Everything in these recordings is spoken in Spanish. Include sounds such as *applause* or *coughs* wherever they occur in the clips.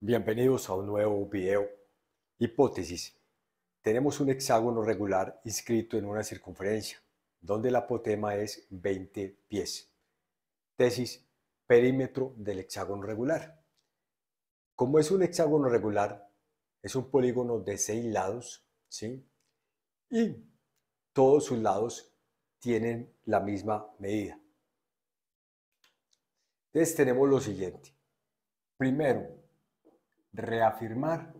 Bienvenidos a un nuevo video. Hipótesis. Tenemos un hexágono regular inscrito en una circunferencia, donde la apotema es 20 pies. Tesis. Perímetro del hexágono regular. Como es un hexágono regular, es un polígono de 6 lados, ¿sí? Y todos sus lados tienen la misma medida. Entonces tenemos lo siguiente. Primero, reafirmar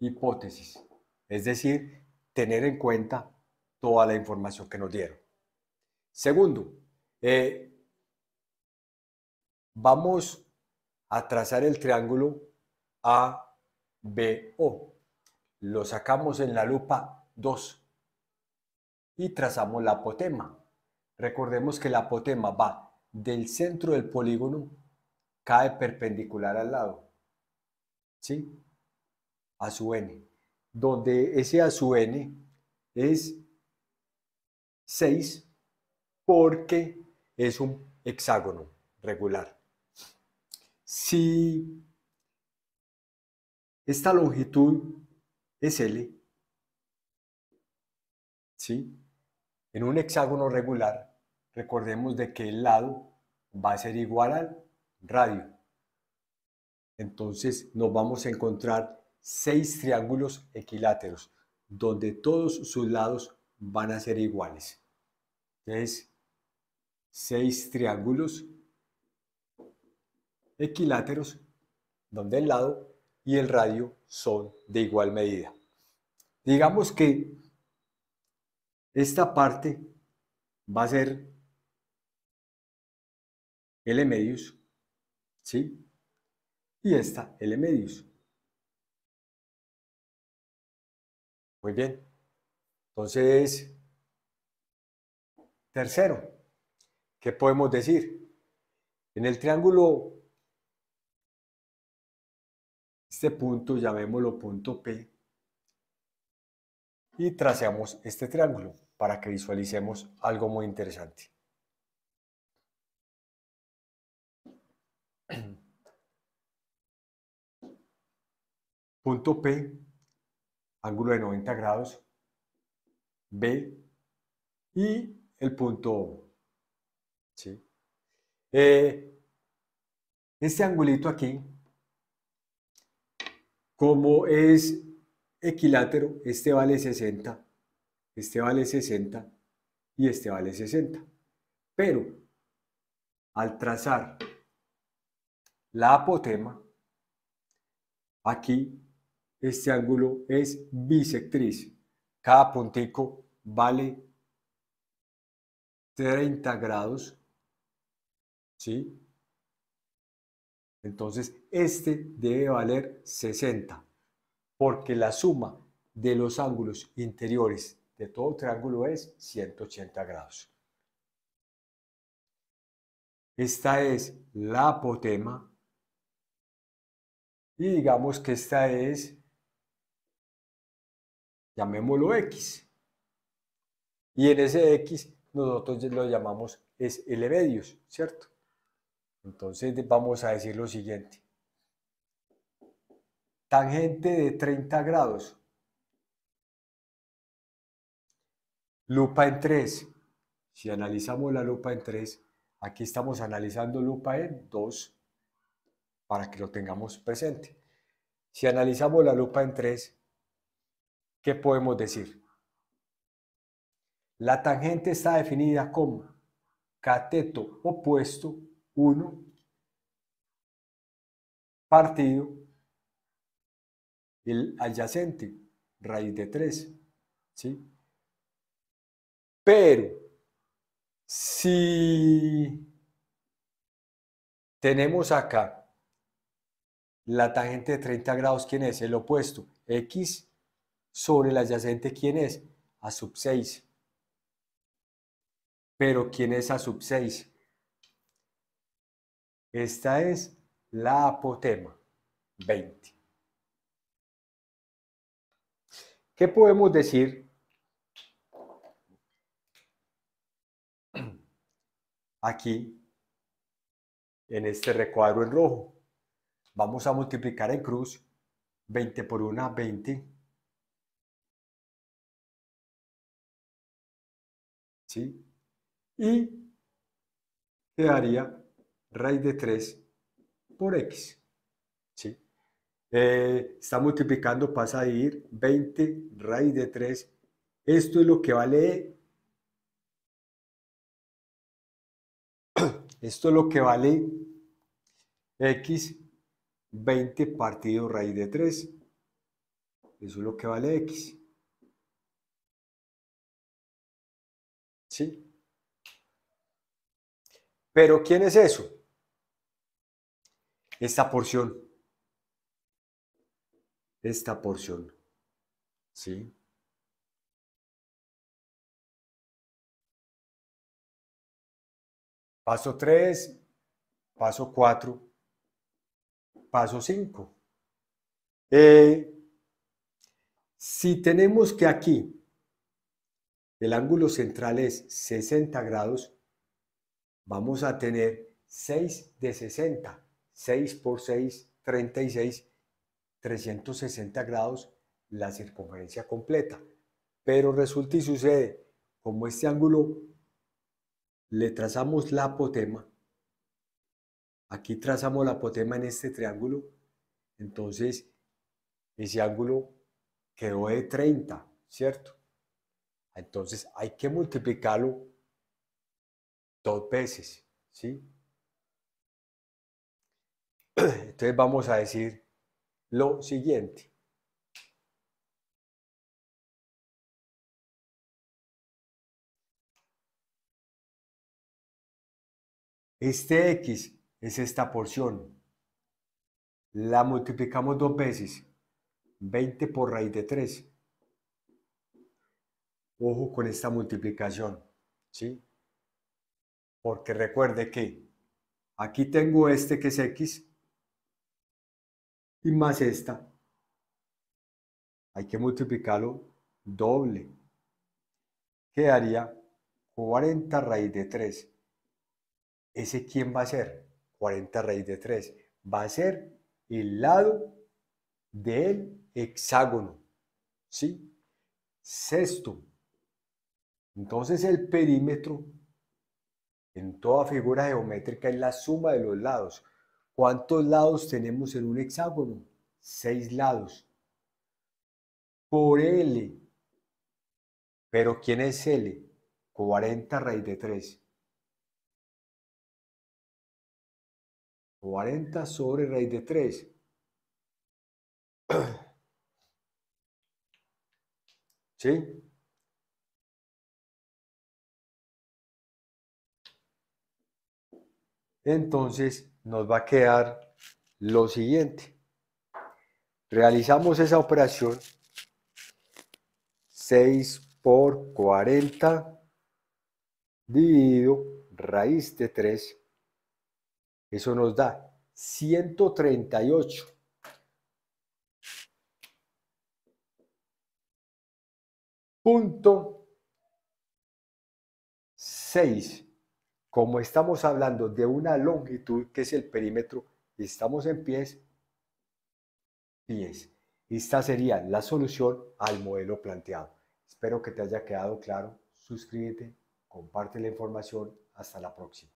hipótesis, es decir, tener en cuenta toda la información que nos dieron. Segundo, eh, vamos a trazar el triángulo ABO. Lo sacamos en la lupa 2 y trazamos la apotema. Recordemos que la apotema va del centro del polígono, cae perpendicular al lado ¿sí? A su n, donde ese a su n es 6 porque es un hexágono regular. Si esta longitud es L, ¿sí? En un hexágono regular, recordemos de que el lado va a ser igual al radio entonces nos vamos a encontrar seis triángulos equiláteros, donde todos sus lados van a ser iguales. Entonces, seis triángulos equiláteros, donde el lado y el radio son de igual medida. Digamos que esta parte va a ser L medios, ¿sí? y esta L medios. Muy bien. Entonces, tercero, ¿qué podemos decir? En el triángulo, este punto, llamémoslo punto P, y traceamos este triángulo para que visualicemos algo muy interesante. Punto P, ángulo de 90 grados, B y el punto O. Eh, este angulito aquí, como es equilátero, este vale 60, este vale 60 y este vale 60. Pero al trazar la apotema, aquí este ángulo es bisectriz. Cada puntico vale 30 grados. ¿Sí? Entonces, este debe valer 60, porque la suma de los ángulos interiores de todo triángulo es 180 grados. Esta es la apotema y digamos que esta es llamémoslo X. Y en ese X nosotros lo llamamos es L medios, ¿cierto? Entonces vamos a decir lo siguiente. Tangente de 30 grados. Lupa en 3. Si analizamos la lupa en 3, aquí estamos analizando lupa en 2 para que lo tengamos presente. Si analizamos la lupa en 3, ¿qué podemos decir? La tangente está definida como cateto opuesto 1 partido el adyacente, raíz de 3. ¿sí? Pero si tenemos acá la tangente de 30 grados, ¿quién es? El opuesto, x sobre el adyacente, ¿quién es? A sub 6. Pero ¿quién es A sub 6? Esta es la apotema 20. ¿Qué podemos decir? *clears throat* Aquí, en este recuadro en rojo, vamos a multiplicar en cruz 20 por 1, 20, ¿sí? Y quedaría raíz de 3 por x. Eh, está multiplicando, pasa a ir 20 raíz de 3. Esto es lo que vale... *coughs* Esto es lo que vale x 20 partido raíz de 3. Eso es lo que vale x. ¿Sí? Pero ¿quién es eso? Esta porción. Esta porción. ¿Sí? Paso 3, paso 4, paso 5. Eh, si tenemos que aquí el ángulo central es 60 grados, vamos a tener 6 de 60. 6 por 6, 36, 360 grados, la circunferencia completa. Pero resulta y sucede, como este ángulo le trazamos la apotema, aquí trazamos la apotema en este triángulo, entonces ese ángulo quedó de 30, ¿cierto? Entonces hay que multiplicarlo dos veces, ¿sí? *clears throat* Entonces vamos a decir lo siguiente. Este x es esta porción. La multiplicamos dos veces. 20 por raíz de 3 ojo con esta multiplicación, ¿sí? Porque recuerde que aquí tengo este que es x y más esta. Hay que multiplicarlo doble. Quedaría 40 raíz de 3. ¿Ese quién va a ser? 40 raíz de 3. Va a ser el lado del hexágono. ¿Sí? Sexto. Entonces el perímetro en toda figura geométrica es la suma de los lados. ¿Cuántos lados tenemos en un hexágono? Seis lados. Por L. ¿Pero quién es L? 40 raíz de 3. 40 sobre raíz de 3. *clears throat* ¿Sí? entonces nos va a quedar lo siguiente. Realizamos esa operación 6 por 40 dividido raíz de 3. Eso nos da 138. Punto 6 como estamos hablando de una longitud que es el perímetro, estamos en pies, pies. Esta sería la solución al modelo planteado. Espero que te haya quedado claro. Suscríbete, comparte la información. Hasta la próxima.